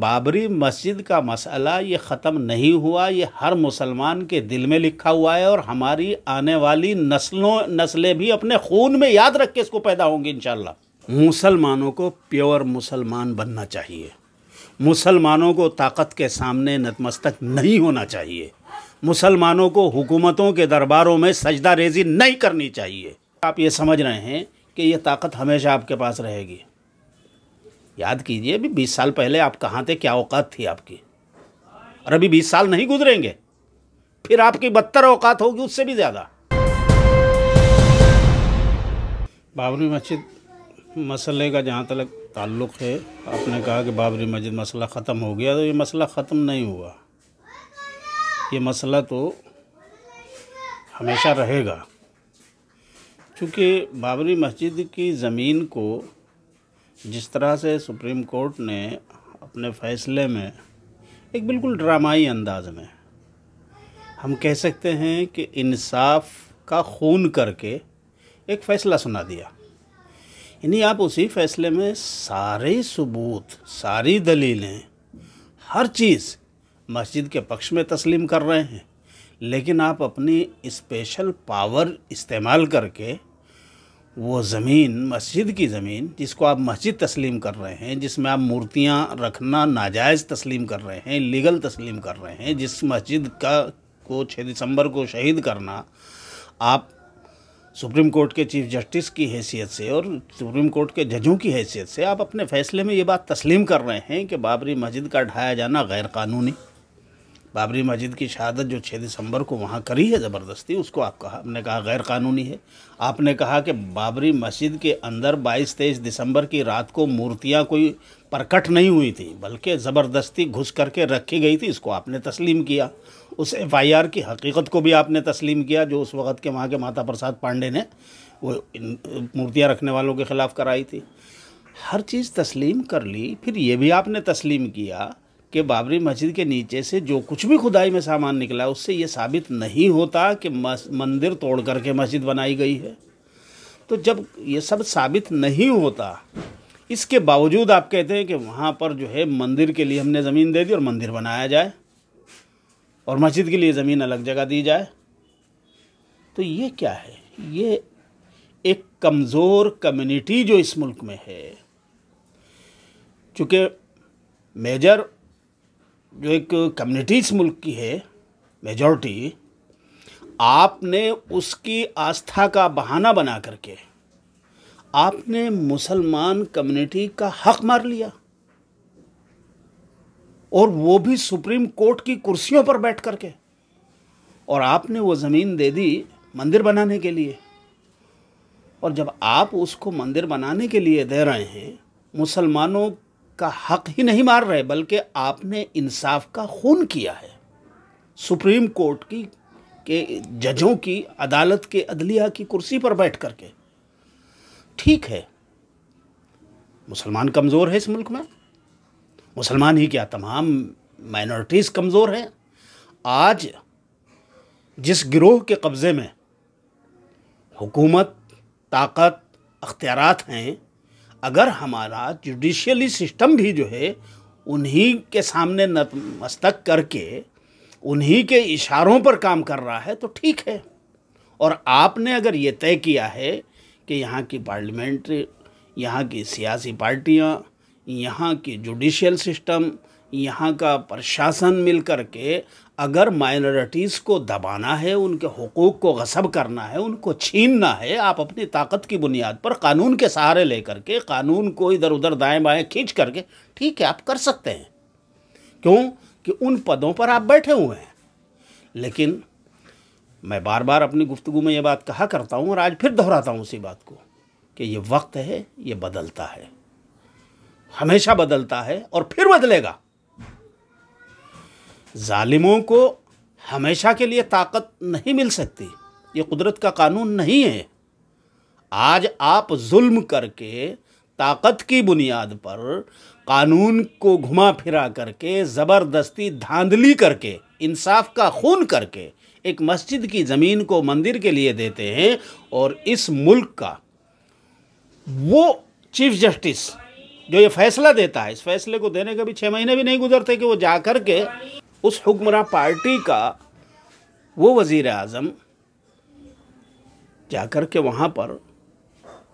बाबरी मस्जिद का मसला ये ख़त्म नहीं हुआ ये हर मुसलमान के दिल में लिखा हुआ है और हमारी आने वाली नस्लों नस्लें भी अपने खून में याद रख के इसको पैदा होंगी इन मुसलमानों को प्योर मुसलमान बनना चाहिए मुसलमानों को ताकत के सामने नतमस्तक नहीं होना चाहिए मुसलमानों को हुकूमतों के दरबारों में सजदा रेजी नहीं करनी चाहिए आप ये समझ रहे हैं कि ये ताकत हमेशा आपके पास रहेगी याद कीजिए अभी बीस साल पहले आप कहाँ थे क्या औकात थी आपकी और अभी बीस साल नहीं गुजरेंगे फिर आपकी बदतर औकात होगी उससे भी ज़्यादा बाबरी मस्जिद मसले का जहाँ तक ताल्लुक़ है आपने कहा कि बाबरी मस्जिद मसला ख़त्म हो गया तो ये मसला ख़त्म नहीं हुआ ये मसला तो हमेशा रहेगा क्योंकि बाबरी मस्जिद की ज़मीन को जिस तरह से सुप्रीम कोर्ट ने अपने फैसले में एक बिल्कुल ड्रामाई अंदाज में हम कह सकते हैं कि इंसाफ का खून करके एक फ़ैसला सुना दिया यानी आप उसी फैसले में सारे सबूत सारी दलीलें हर चीज़ मस्जिद के पक्ष में तस्लीम कर रहे हैं लेकिन आप अपनी स्पेशल पावर इस्तेमाल करके वो ज़मीन मस्जिद की ज़मीन जिसको आप मस्जिद तस्लीम कर रहे हैं जिसमें आप मूर्तियाँ रखना नाजायज़ तस्लीम कर रहे हैं लीगल तस्लीम कर रहे हैं जिस मस्जिद का को छः दिसंबर को शहीद करना आप सुप्रीम कोर्ट के चीफ जस्टिस की हैसियत से और सुप्रीम कोर्ट के जजों की हैसियत से आप अपने फैसले में ये बात तस्लीम कर रहे हैं कि बाबरी मस्जिद का ढाया जाना गैरकानूनी बाबरी मस्जिद की शहादत जो छः दिसंबर को वहाँ करी है ज़बरदस्ती उसको आप कहा हमने कहा गैर कानूनी है आपने कहा कि बाबरी मस्जिद के अंदर 22 तेईस दिसंबर की रात को मूर्तियाँ कोई प्रकट नहीं हुई थी बल्कि ज़बरदस्ती घुस करके रखी गई थी इसको आपने तस्लीम किया उस एफ की हकीकत को भी आपने तस्लीम किया जो उस वक़्त के वहाँ के माता प्रसाद पांडे ने वो मूर्तियाँ रखने वालों के ख़िलाफ़ कराई थी हर चीज़ तस्लीम कर ली फिर ये भी आपने तस्लीम किया कि बाबरी मस्जिद के नीचे से जो कुछ भी खुदाई में सामान निकला उससे ये साबित नहीं होता कि मंदिर तोड़ करके मस्जिद बनाई गई है तो जब ये सब साबित नहीं होता इसके बावजूद आप कहते हैं कि वहाँ पर जो है मंदिर के लिए हमने ज़मीन दे दी और मंदिर बनाया जाए और मस्जिद के लिए ज़मीन अलग जगह दी जाए तो ये क्या है ये एक कमज़ोर कम्युनिटी जो इस मुल्क में है चूँकि मेजर जो एक कम्युनिटीज मुल्क की है मेजॉरिटी आपने उसकी आस्था का बहाना बना करके आपने मुसलमान कम्युनिटी का हक मार लिया और वो भी सुप्रीम कोर्ट की कुर्सियों पर बैठ करके और आपने वो ज़मीन दे दी मंदिर बनाने के लिए और जब आप उसको मंदिर बनाने के लिए दे रहे हैं मुसलमानों का हक ही नहीं मार रहे बल्कि आपने इंसाफ का खून किया है सुप्रीम कोर्ट की के जजों की अदालत के अदलिया की कुर्सी पर बैठ करके ठीक है मुसलमान कमज़ोर है इस मुल्क में मुसलमान ही क्या तमाम माइनॉरिटीज़ कमज़ोर हैं आज जिस गिरोह के कब्ज़े में हुकूमत ताकत अख्तियारत हैं अगर हमारा जुडिशली सिस्टम भी जो है उन्हीं के सामने नतमस्तक करके उन्हीं के इशारों पर काम कर रहा है तो ठीक है और आपने अगर ये तय किया है कि यहाँ की पार्लियामेंट यहाँ की सियासी पार्टियाँ यहाँ की जुडिशियल सिस्टम यहाँ का प्रशासन मिल कर के अगर माइनॉरिटीज़ को दबाना है उनके हकूक़ को गसब करना है उनको छीनना है आप अपनी ताकत की बुनियाद पर कानून के सहारे लेकर के कानून को इधर उधर दाएं बाएं खींच करके ठीक है आप कर सकते हैं क्यों कि उन पदों पर आप बैठे हुए हैं लेकिन मैं बार बार अपनी गुफ्तु में ये बात कहा करता हूँ और आज फिर दोहराता हूँ उसी बात को कि ये वक्त है ये बदलता है हमेशा बदलता है और फिर बदलेगा ालिमों को हमेशा के लिए ताकत नहीं मिल सकती ये कुदरत का कानून नहीं है आज आप जुल्म करके ताकत की बुनियाद पर कानून को घुमा फिरा करके ज़बरदस्ती धांधली करके इंसाफ का खून करके एक मस्जिद की ज़मीन को मंदिर के लिए देते हैं और इस मुल्क का वो चीफ जस्टिस जो ये फैसला देता है इस फैसले को देने के भी छः महीने भी नहीं गुजरते कि वो जा कर के उस हुक्मरान पार्टी का वो वज़ी अजम जाकर के वहाँ पर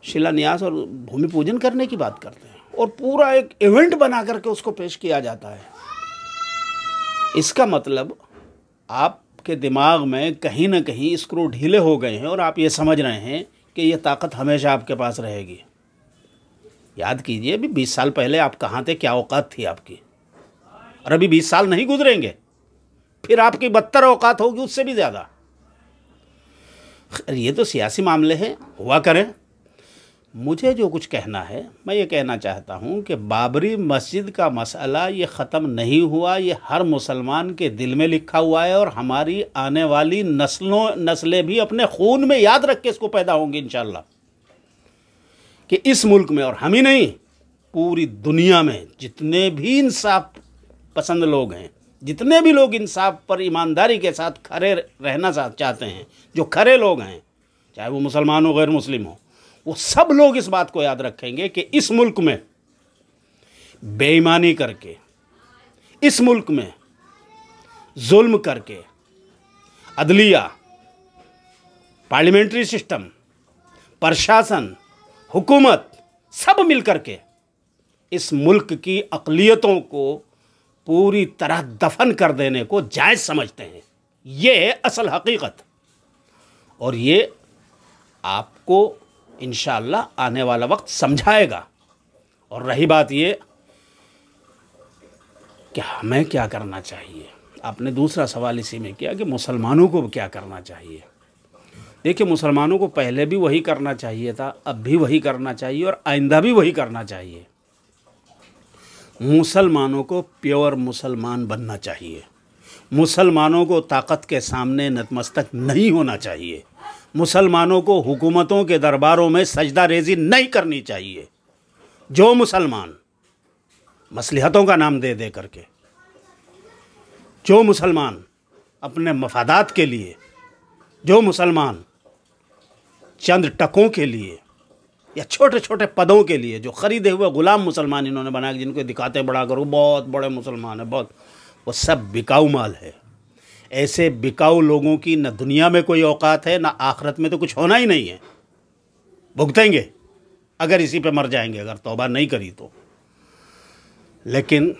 शिलान्यास और भूमि पूजन करने की बात करते हैं और पूरा एक इवेंट बना करके उसको पेश किया जाता है इसका मतलब आपके दिमाग में कहीं ना कहीं स्क्रू ढीले हो गए हैं और आप ये समझ रहे हैं कि ये ताकत हमेशा आपके पास रहेगी याद कीजिए अभी बीस साल पहले आप कहाँ थे क्या औकात थी आपकी और अभी बीस साल नहीं गुजरेंगे फिर आपकी बदतर औकात होगी उससे भी ज़्यादा ये तो सियासी मामले हैं हुआ करें मुझे जो कुछ कहना है मैं ये कहना चाहता हूँ कि बाबरी मस्जिद का मसला ये ख़त्म नहीं हुआ ये हर मुसलमान के दिल में लिखा हुआ है और हमारी आने वाली नस्लों नस्लें भी अपने खून में याद रख के इसको पैदा होंगी इन कि इस मुल्क में और हम ही नहीं पूरी दुनिया में जितने भी इंसाफ पसंद लोग हैं जितने भी लोग इंसाफ पर ईमानदारी के साथ खड़े रहना चाहते हैं जो खड़े लोग हैं चाहे वो मुसलमान हो गैर मुस्लिम हो वो सब लोग इस बात को याद रखेंगे कि इस मुल्क में बेईमानी करके इस मुल्क में जुल्म करके अदलिया पार्लियामेंट्री सिस्टम प्रशासन हुकूमत सब मिल कर के इस मुल्क की अकलीतों को पूरी तरह दफन कर देने को जायज़ समझते हैं ये है असल हकीकत और ये आपको इन आने वाला वक्त समझाएगा और रही बात ये कि हमें क्या करना चाहिए आपने दूसरा सवाल इसी में किया कि मुसलमानों को क्या करना चाहिए देखिए मुसलमानों को पहले भी वही करना चाहिए था अब भी वही करना चाहिए और आइंदा भी वही करना चाहिए मुसलमानों को प्योर मुसलमान बनना चाहिए मुसलमानों को ताकत के सामने नतमस्तक नहीं होना चाहिए मुसलमानों को हुकूमतों के दरबारों में सजदा रेजी नहीं करनी चाहिए जो मुसलमान मसलहतों का नाम दे दे करके जो मुसलमान अपने मफादात के लिए जो मुसलमान चंद टकों के लिए या छोटे छोटे पदों के लिए जो ख़रीदे हुए गुलाम मुसलमान इन्होंने बनाया जिनको दिखाते बड़ा करो बहुत बड़े मुसलमान हैं बहुत वो सब बिकाऊ माल है ऐसे बिकाऊ लोगों की न दुनिया में कोई औकात है ना आखरत में तो कुछ होना ही नहीं है भुगतेंगे अगर इसी पे मर जाएंगे अगर तोबा नहीं करी तो लेकिन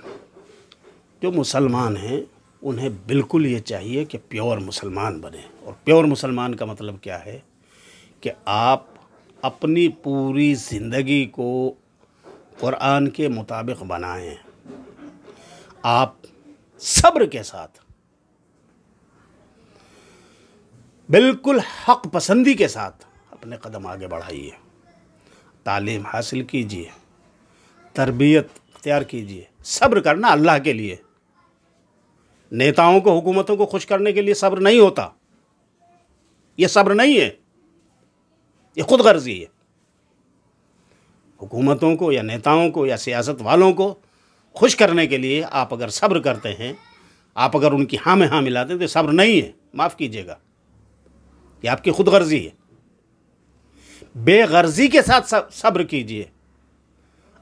जो मुसलमान हैं उन्हें बिल्कुल ये चाहिए कि प्योर मुसलमान बने और प्योर मुसलमान का मतलब क्या है कि आप अपनी पूरी ज़िंदगी को क़ुरान के मुताबिक बनाएं आप सब्र के साथ बिल्कुल हक पसंदी के साथ अपने कदम आगे बढ़ाइए तालीम हासिल कीजिए तरबियत अख्तियार कीजिए सब्र करना अल्लाह के लिए नेताओं को हुकूमतों को खुश करने के लिए सब्र नहीं होता ये सब्र नहीं है ये खुद गर्जी है हुकूमतों को या नेताओं को या सियासत वालों को खुश करने के लिए आप अगर सब्र करते हैं आप अगर उनकी हाँ में हाँ मिलाते हैं तो सब्र नहीं है माफ़ कीजिएगा ये आपकी खुद गर्जी है बेगर्जी के साथ सब्र कीजिए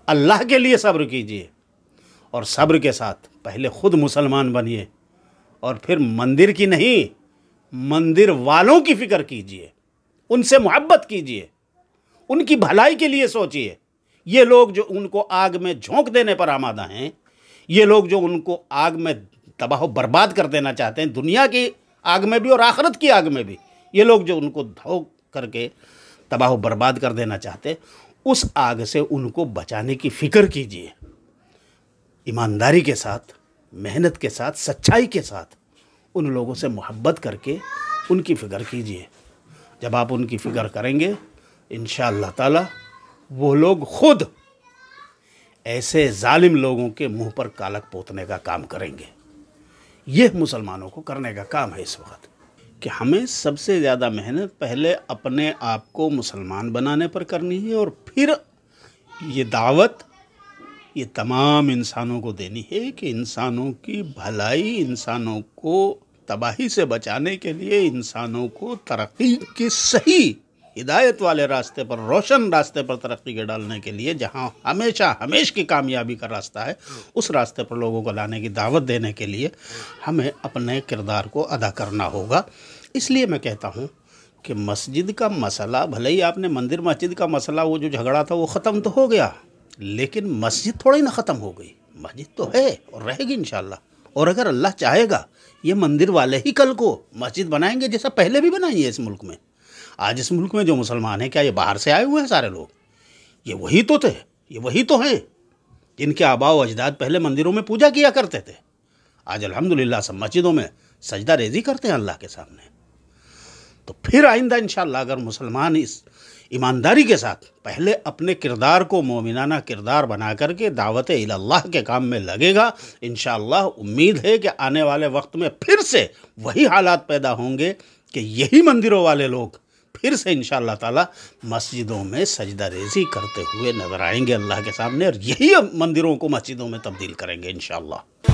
अल्लाह के लिए सब्र कीजिए और सब्र के साथ पहले खुद मुसलमान बनिए और फिर मंदिर की नहीं मंदिर वालों की फ़िक्र कीजिए उनसे मोहब्बत कीजिए उनकी भलाई के लिए सोचिए ये लोग जो उनको आग में झोंक देने पर आमादा हैं ये लोग जो उनको आग में तबाह बर्बाद कर देना चाहते हैं दुनिया की आग में भी और आखरत की आग में भी ये लोग जो उनको धोख करके तबाह बर्बाद कर देना चाहते उस आग से उनको बचाने की फ़िक्र कीजिए ईमानदारी के साथ मेहनत के साथ सच्चाई के साथ उन लोगों से मोहब्बत करके उनकी फ़िक्र कीजिए जब आप उनकी फ़िक्र करेंगे इन ताला वो लोग खुद ऐसे जालिम लोगों के मुंह पर कालक पोतने का काम करेंगे यह मुसलमानों को करने का काम है इस वक्त कि हमें सबसे ज़्यादा मेहनत पहले अपने आप को मुसलमान बनाने पर करनी है और फिर ये दावत ये तमाम इंसानों को देनी है कि इंसानों की भलाई इंसानों को तबाही से बचाने के लिए इंसानों को तरक्की के सही हिदायत वाले रास्ते पर रोशन रास्ते पर तरक्की के डालने के लिए जहाँ हमेशा हमेश की कामयाबी का रास्ता है उस रास्ते पर लोगों को लाने की दावत देने के लिए हमें अपने किरदार को अदा करना होगा इसलिए मैं कहता हूँ कि मस्जिद का मसला भले ही आपने मंदिर मस्जिद का मसला वो जो झगड़ा था वो ख़त्म तो हो गया लेकिन मस्जिद थोड़ी ना ख़त्म हो गई मस्जिद तो है और रहेगी इन और अगर अल्लाह चाहेगा ये मंदिर वाले ही कल को मस्जिद बनाएंगे जैसा पहले भी बनाई है इस मुल्क में आज इस मुल्क में जो मुसलमान हैं क्या ये बाहर से आए हुए हैं सारे लोग ये वही तो थे ये वही तो हैं जिनके आबा अजदाद पहले मंदिरों में पूजा किया करते थे आज अलहमदिल्ला सब मस्जिदों में सजदा रेजी करते हैं अल्लाह के सामने तो फिर आइंदा इन अगर मुसलमान इस ईमानदारी के साथ पहले अपने किरदार को मोमिनाना किरदार बना करके दावत अल्लाह के काम में लगेगा इन उम्मीद है कि आने वाले वक्त में फिर से वही हालात पैदा होंगे कि यही मंदिरों वाले लोग फिर से इन ताला मस्जिदों में सजदा रेजी करते हुए नजर आएंगे अल्लाह के सामने और यही मंदिरों को मस्जिदों में तब्दील करेंगे इन